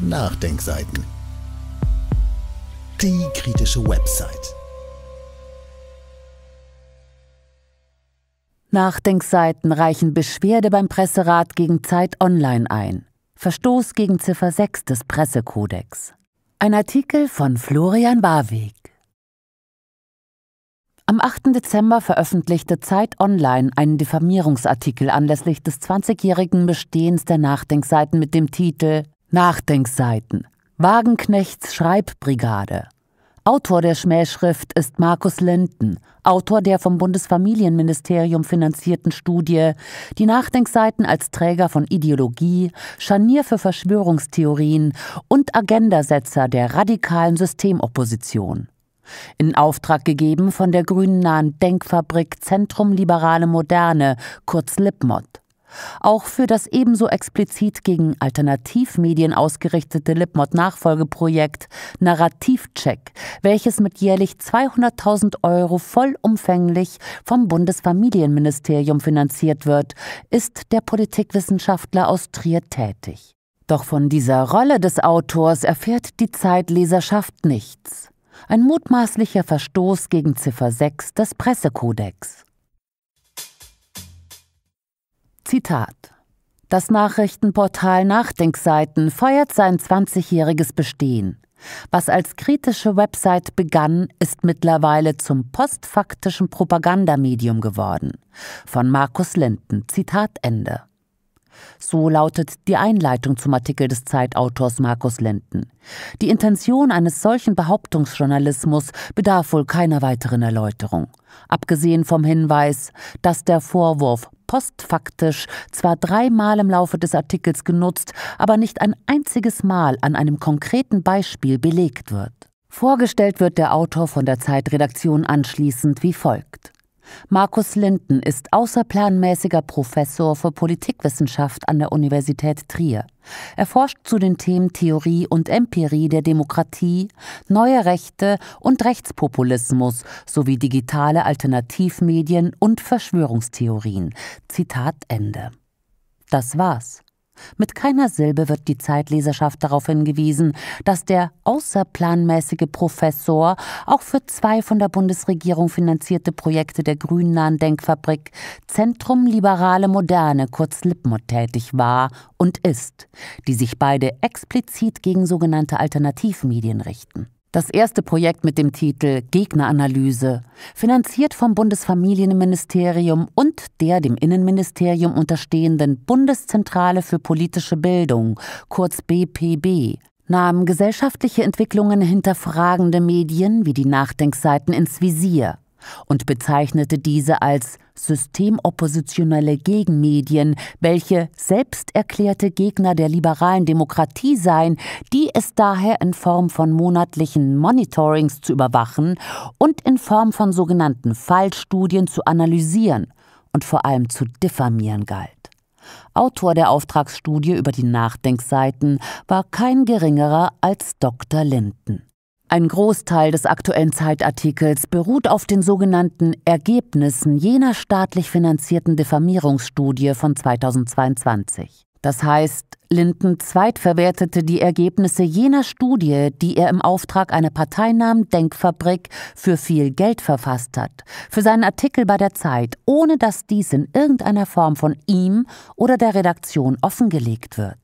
Nachdenkseiten. Die kritische Website. Nachdenkseiten reichen Beschwerde beim Presserat gegen Zeit Online ein. Verstoß gegen Ziffer 6 des Pressekodex. Ein Artikel von Florian Barweg. Am 8. Dezember veröffentlichte Zeit Online einen Diffamierungsartikel anlässlich des 20-jährigen Bestehens der Nachdenkseiten mit dem Titel Nachdenkseiten. Wagenknechts Schreibbrigade. Autor der Schmähschrift ist Markus Linden, Autor der vom Bundesfamilienministerium finanzierten Studie Die Nachdenkseiten als Träger von Ideologie, Scharnier für Verschwörungstheorien und Agendasetzer der radikalen Systemopposition. In Auftrag gegeben von der grünen nahen Denkfabrik Zentrum Liberale Moderne, kurz Lipmod. Auch für das ebenso explizit gegen Alternativmedien ausgerichtete Lipmod-Nachfolgeprojekt Narrativcheck, welches mit jährlich 200.000 Euro vollumfänglich vom Bundesfamilienministerium finanziert wird, ist der Politikwissenschaftler aus Trier tätig. Doch von dieser Rolle des Autors erfährt die Zeitleserschaft nichts. Ein mutmaßlicher Verstoß gegen Ziffer 6 des Pressekodex. Zitat Das Nachrichtenportal Nachdenkseiten feiert sein 20-jähriges Bestehen. Was als kritische Website begann, ist mittlerweile zum postfaktischen Propagandamedium geworden. Von Markus Linden. Zitat Ende. So lautet die Einleitung zum Artikel des Zeitautors Markus Linden. Die Intention eines solchen Behauptungsjournalismus bedarf wohl keiner weiteren Erläuterung. Abgesehen vom Hinweis, dass der Vorwurf postfaktisch zwar dreimal im Laufe des Artikels genutzt, aber nicht ein einziges Mal an einem konkreten Beispiel belegt wird. Vorgestellt wird der Autor von der Zeitredaktion anschließend wie folgt. Markus Linden ist außerplanmäßiger Professor für Politikwissenschaft an der Universität Trier. Er forscht zu den Themen Theorie und Empirie der Demokratie, neue Rechte und Rechtspopulismus sowie digitale Alternativmedien und Verschwörungstheorien. Zitat Ende. Das war's. Mit keiner Silbe wird die Zeitleserschaft darauf hingewiesen, dass der außerplanmäßige Professor auch für zwei von der Bundesregierung finanzierte Projekte der grünnahen Denkfabrik Zentrum Liberale Moderne, kurz LIPMOD, tätig war und ist, die sich beide explizit gegen sogenannte Alternativmedien richten. Das erste Projekt mit dem Titel Gegneranalyse, finanziert vom Bundesfamilienministerium und der dem Innenministerium unterstehenden Bundeszentrale für politische Bildung, kurz BPB, nahm gesellschaftliche Entwicklungen hinterfragende Medien wie die Nachdenkseiten ins Visier und bezeichnete diese als systemoppositionelle Gegenmedien, welche selbsterklärte Gegner der liberalen Demokratie seien, die es daher in Form von monatlichen Monitorings zu überwachen und in Form von sogenannten Fallstudien zu analysieren und vor allem zu diffamieren galt. Autor der Auftragsstudie über die Nachdenkseiten war kein geringerer als Dr. Linden. Ein Großteil des aktuellen Zeitartikels beruht auf den sogenannten Ergebnissen jener staatlich finanzierten Diffamierungsstudie von 2022. Das heißt, Linden zweitverwertete die Ergebnisse jener Studie, die er im Auftrag einer parteinamen Denkfabrik für viel Geld verfasst hat, für seinen Artikel bei der Zeit, ohne dass dies in irgendeiner Form von ihm oder der Redaktion offengelegt wird.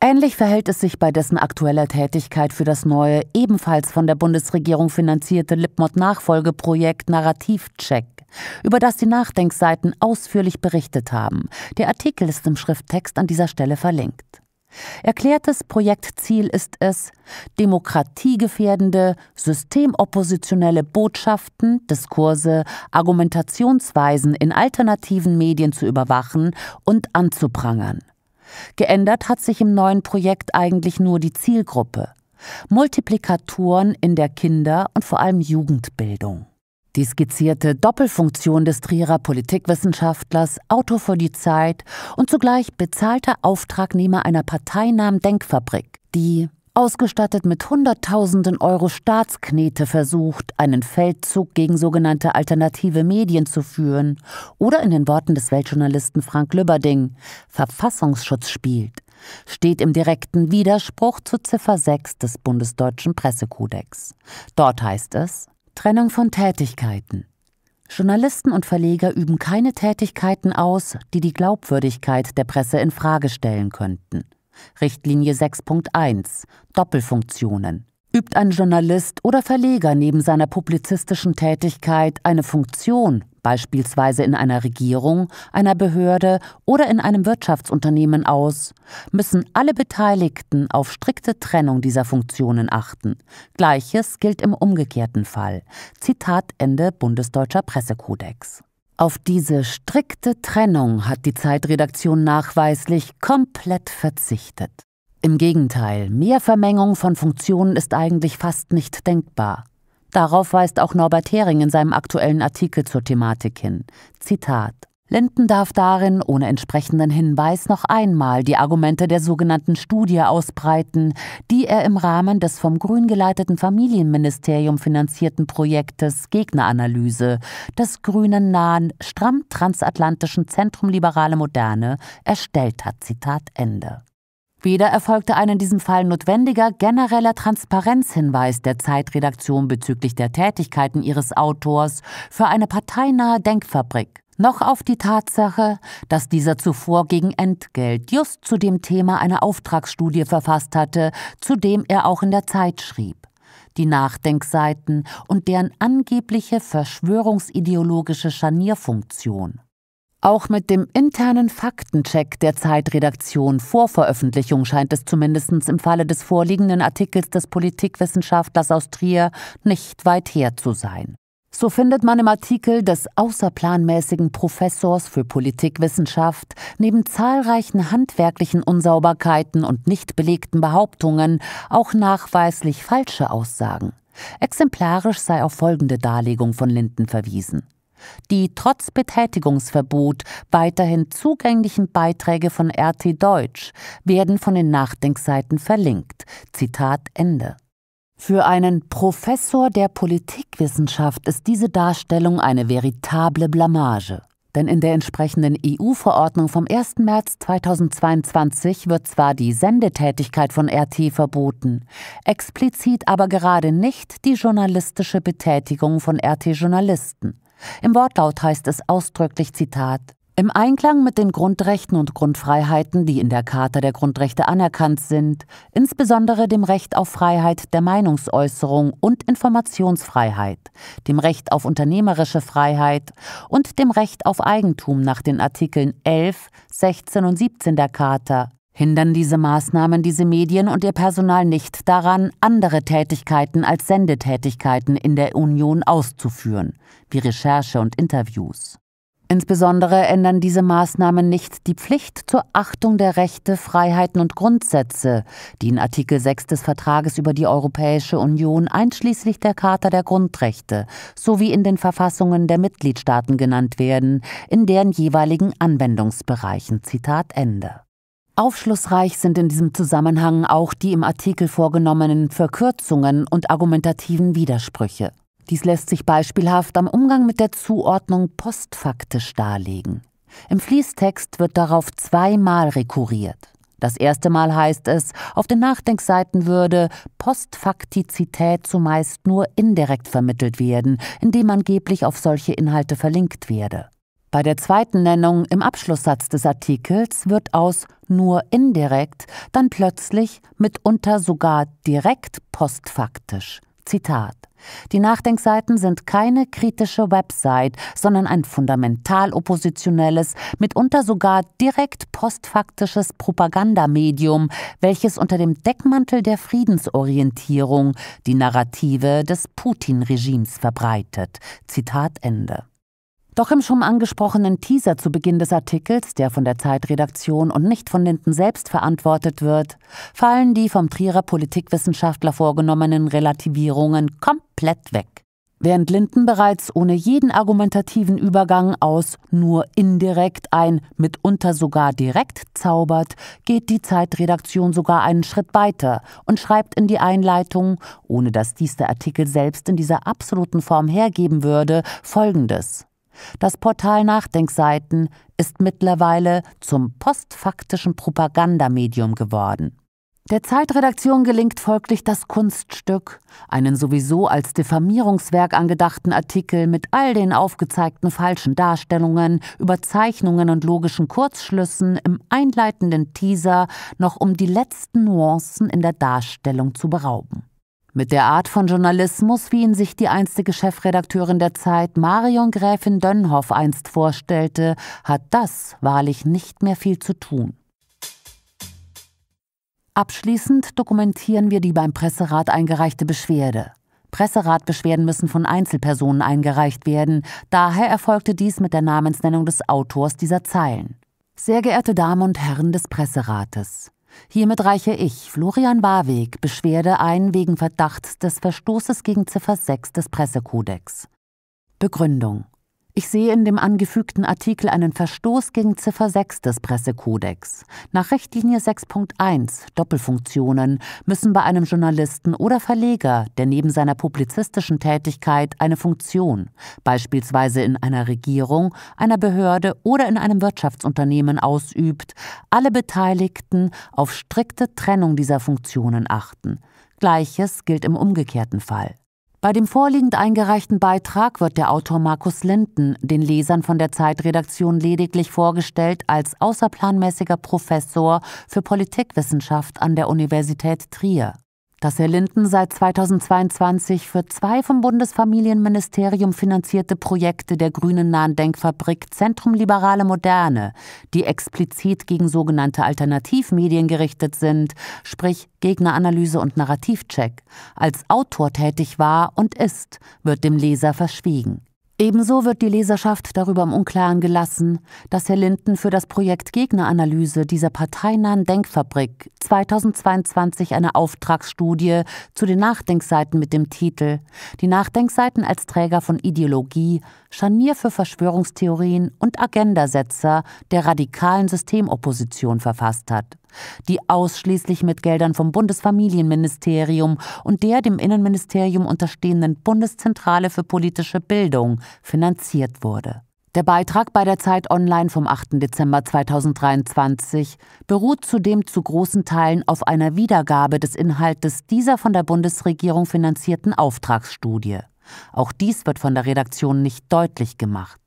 Ähnlich verhält es sich bei dessen aktueller Tätigkeit für das neue, ebenfalls von der Bundesregierung finanzierte lipmod nachfolgeprojekt Narrativcheck, über das die Nachdenkseiten ausführlich berichtet haben. Der Artikel ist im Schrifttext an dieser Stelle verlinkt. Erklärtes Projektziel ist es, demokratiegefährdende, systemoppositionelle Botschaften, Diskurse, Argumentationsweisen in alternativen Medien zu überwachen und anzuprangern. Geändert hat sich im neuen Projekt eigentlich nur die Zielgruppe. Multiplikatoren in der Kinder- und vor allem Jugendbildung. Die skizzierte Doppelfunktion des Trierer Politikwissenschaftlers, Autor für die Zeit und zugleich bezahlter Auftragnehmer einer parteinahen Denkfabrik, die ausgestattet mit Hunderttausenden Euro Staatsknete versucht, einen Feldzug gegen sogenannte alternative Medien zu führen oder in den Worten des Weltjournalisten Frank Lübberding Verfassungsschutz spielt, steht im direkten Widerspruch zu Ziffer 6 des bundesdeutschen Pressekodex. Dort heißt es Trennung von Tätigkeiten. Journalisten und Verleger üben keine Tätigkeiten aus, die die Glaubwürdigkeit der Presse in Frage stellen könnten. Richtlinie 6.1 Doppelfunktionen. Übt ein Journalist oder Verleger neben seiner publizistischen Tätigkeit eine Funktion, beispielsweise in einer Regierung, einer Behörde oder in einem Wirtschaftsunternehmen aus, müssen alle Beteiligten auf strikte Trennung dieser Funktionen achten. Gleiches gilt im umgekehrten Fall. Zitat Ende Bundesdeutscher Pressekodex. Auf diese strikte Trennung hat die Zeitredaktion nachweislich komplett verzichtet. Im Gegenteil, mehr Vermengung von Funktionen ist eigentlich fast nicht denkbar. Darauf weist auch Norbert Hering in seinem aktuellen Artikel zur Thematik hin. Zitat Linden darf darin ohne entsprechenden Hinweis noch einmal die Argumente der sogenannten Studie ausbreiten, die er im Rahmen des vom grün geleiteten Familienministerium finanzierten Projektes Gegneranalyse des grünen nahen stramm transatlantischen Zentrum Liberale Moderne erstellt hat. Zitat Ende. Weder erfolgte ein in diesem Fall notwendiger genereller Transparenzhinweis der Zeitredaktion bezüglich der Tätigkeiten ihres Autors für eine parteinahe Denkfabrik noch auf die Tatsache, dass dieser zuvor gegen Entgelt just zu dem Thema eine Auftragsstudie verfasst hatte, zu dem er auch in der Zeit schrieb. Die Nachdenkseiten und deren angebliche verschwörungsideologische Scharnierfunktion. Auch mit dem internen Faktencheck der Zeitredaktion vor Veröffentlichung scheint es zumindest im Falle des vorliegenden Artikels des Politikwissenschaftlers aus Trier nicht weit her zu sein. So findet man im Artikel des außerplanmäßigen Professors für Politikwissenschaft neben zahlreichen handwerklichen Unsauberkeiten und nicht belegten Behauptungen auch nachweislich falsche Aussagen. Exemplarisch sei auf folgende Darlegung von Linden verwiesen die trotz Betätigungsverbot weiterhin zugänglichen Beiträge von RT Deutsch werden von den Nachdenkseiten verlinkt. Zitat Ende. Für einen Professor der Politikwissenschaft ist diese Darstellung eine veritable Blamage. Denn in der entsprechenden EU-Verordnung vom 1. März 2022 wird zwar die Sendetätigkeit von RT verboten, explizit aber gerade nicht die journalistische Betätigung von RT-Journalisten. Im Wortlaut heißt es ausdrücklich Zitat im Einklang mit den Grundrechten und Grundfreiheiten, die in der Charta der Grundrechte anerkannt sind, insbesondere dem Recht auf Freiheit der Meinungsäußerung und Informationsfreiheit, dem Recht auf unternehmerische Freiheit und dem Recht auf Eigentum nach den Artikeln 11, 16 und 17 der Charta, hindern diese Maßnahmen diese Medien und ihr Personal nicht daran, andere Tätigkeiten als Sendetätigkeiten in der Union auszuführen, wie Recherche und Interviews. Insbesondere ändern diese Maßnahmen nicht die Pflicht zur Achtung der Rechte, Freiheiten und Grundsätze, die in Artikel 6 des Vertrages über die Europäische Union einschließlich der Charta der Grundrechte sowie in den Verfassungen der Mitgliedstaaten genannt werden, in deren jeweiligen Anwendungsbereichen. Zitat Ende. Aufschlussreich sind in diesem Zusammenhang auch die im Artikel vorgenommenen Verkürzungen und argumentativen Widersprüche. Dies lässt sich beispielhaft am Umgang mit der Zuordnung postfaktisch darlegen. Im Fließtext wird darauf zweimal rekurriert. Das erste Mal heißt es, auf den Nachdenkseiten würde Postfaktizität zumeist nur indirekt vermittelt werden, indem angeblich auf solche Inhalte verlinkt werde. Bei der zweiten Nennung im Abschlusssatz des Artikels wird aus nur indirekt dann plötzlich mitunter sogar direkt postfaktisch Zitat. Die Nachdenkseiten sind keine kritische Website, sondern ein fundamental oppositionelles, mitunter sogar direkt postfaktisches Propagandamedium, welches unter dem Deckmantel der Friedensorientierung die Narrative des Putin-Regimes verbreitet. Zitat Ende. Doch im schon angesprochenen Teaser zu Beginn des Artikels, der von der Zeitredaktion und nicht von Linden selbst verantwortet wird, fallen die vom Trierer Politikwissenschaftler vorgenommenen Relativierungen komplett weg. Während Linden bereits ohne jeden argumentativen Übergang aus nur indirekt ein mitunter sogar direkt zaubert, geht die Zeitredaktion sogar einen Schritt weiter und schreibt in die Einleitung, ohne dass dies der Artikel selbst in dieser absoluten Form hergeben würde, folgendes. Das Portal Nachdenkseiten ist mittlerweile zum postfaktischen Propagandamedium geworden. Der Zeitredaktion gelingt folglich das Kunststück, einen sowieso als Diffamierungswerk angedachten Artikel mit all den aufgezeigten falschen Darstellungen, Überzeichnungen und logischen Kurzschlüssen im einleitenden Teaser noch um die letzten Nuancen in der Darstellung zu berauben. Mit der Art von Journalismus, wie ihn sich die einstige Chefredakteurin der Zeit Marion Gräfin Dönhoff einst vorstellte, hat das wahrlich nicht mehr viel zu tun. Abschließend dokumentieren wir die beim Presserat eingereichte Beschwerde. Presseratbeschwerden müssen von Einzelpersonen eingereicht werden, daher erfolgte dies mit der Namensnennung des Autors dieser Zeilen. Sehr geehrte Damen und Herren des Presserates, Hiermit reiche ich, Florian Warweg, Beschwerde ein wegen Verdachts des Verstoßes gegen Ziffer 6 des Pressekodex. Begründung ich sehe in dem angefügten Artikel einen Verstoß gegen Ziffer 6 des Pressekodex. Nach Richtlinie 6.1 Doppelfunktionen müssen bei einem Journalisten oder Verleger, der neben seiner publizistischen Tätigkeit eine Funktion, beispielsweise in einer Regierung, einer Behörde oder in einem Wirtschaftsunternehmen ausübt, alle Beteiligten auf strikte Trennung dieser Funktionen achten. Gleiches gilt im umgekehrten Fall. Bei dem vorliegend eingereichten Beitrag wird der Autor Markus Linden den Lesern von der Zeitredaktion lediglich vorgestellt als außerplanmäßiger Professor für Politikwissenschaft an der Universität Trier dass Herr Linden seit 2022 für zwei vom Bundesfamilienministerium finanzierte Projekte der grünen nahen Denkfabrik Zentrum Liberale Moderne, die explizit gegen sogenannte Alternativmedien gerichtet sind, sprich Gegneranalyse und Narrativcheck, als Autor tätig war und ist, wird dem Leser verschwiegen. Ebenso wird die Leserschaft darüber im Unklaren gelassen, dass Herr Linden für das Projekt Gegneranalyse dieser parteinahen Denkfabrik 2022 eine Auftragsstudie zu den Nachdenkseiten mit dem Titel Die Nachdenkseiten als Träger von Ideologie, Scharnier für Verschwörungstheorien und Agendasetzer der radikalen Systemopposition verfasst hat die ausschließlich mit Geldern vom Bundesfamilienministerium und der dem Innenministerium unterstehenden Bundeszentrale für politische Bildung finanziert wurde. Der Beitrag bei der Zeit Online vom 8. Dezember 2023 beruht zudem zu großen Teilen auf einer Wiedergabe des Inhaltes dieser von der Bundesregierung finanzierten Auftragsstudie. Auch dies wird von der Redaktion nicht deutlich gemacht.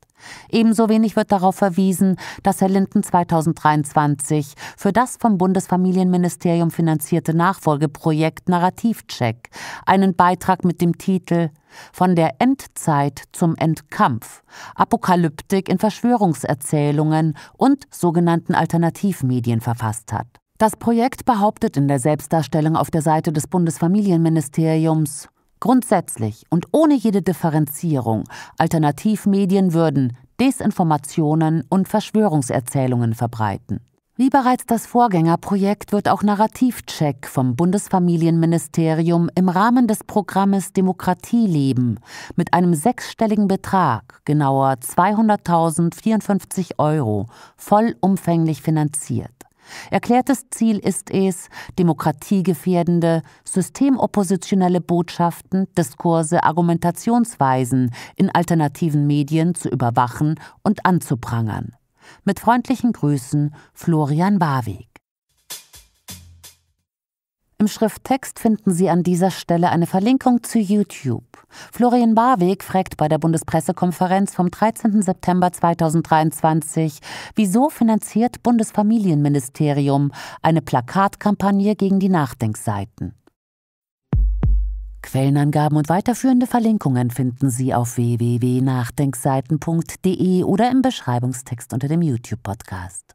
Ebenso wenig wird darauf verwiesen, dass Herr Linden 2023 für das vom Bundesfamilienministerium finanzierte Nachfolgeprojekt Narrativcheck einen Beitrag mit dem Titel von der Endzeit zum Endkampf, Apokalyptik in Verschwörungserzählungen und sogenannten Alternativmedien verfasst hat. Das Projekt behauptet in der Selbstdarstellung auf der Seite des Bundesfamilienministeriums, Grundsätzlich und ohne jede Differenzierung, Alternativmedien würden Desinformationen und Verschwörungserzählungen verbreiten. Wie bereits das Vorgängerprojekt wird auch Narrativcheck vom Bundesfamilienministerium im Rahmen des Programmes Demokratie leben mit einem sechsstelligen Betrag, genauer 200.054 Euro, vollumfänglich finanziert. Erklärtes Ziel ist es, demokratiegefährdende, systemoppositionelle Botschaften, Diskurse, Argumentationsweisen in alternativen Medien zu überwachen und anzuprangern. Mit freundlichen Grüßen Florian Warwick. Im Schrifttext finden Sie an dieser Stelle eine Verlinkung zu YouTube. Florian Barweg fragt bei der Bundespressekonferenz vom 13. September 2023, wieso finanziert Bundesfamilienministerium eine Plakatkampagne gegen die Nachdenkseiten. Quellenangaben und weiterführende Verlinkungen finden Sie auf www.nachdenkseiten.de oder im Beschreibungstext unter dem YouTube-Podcast.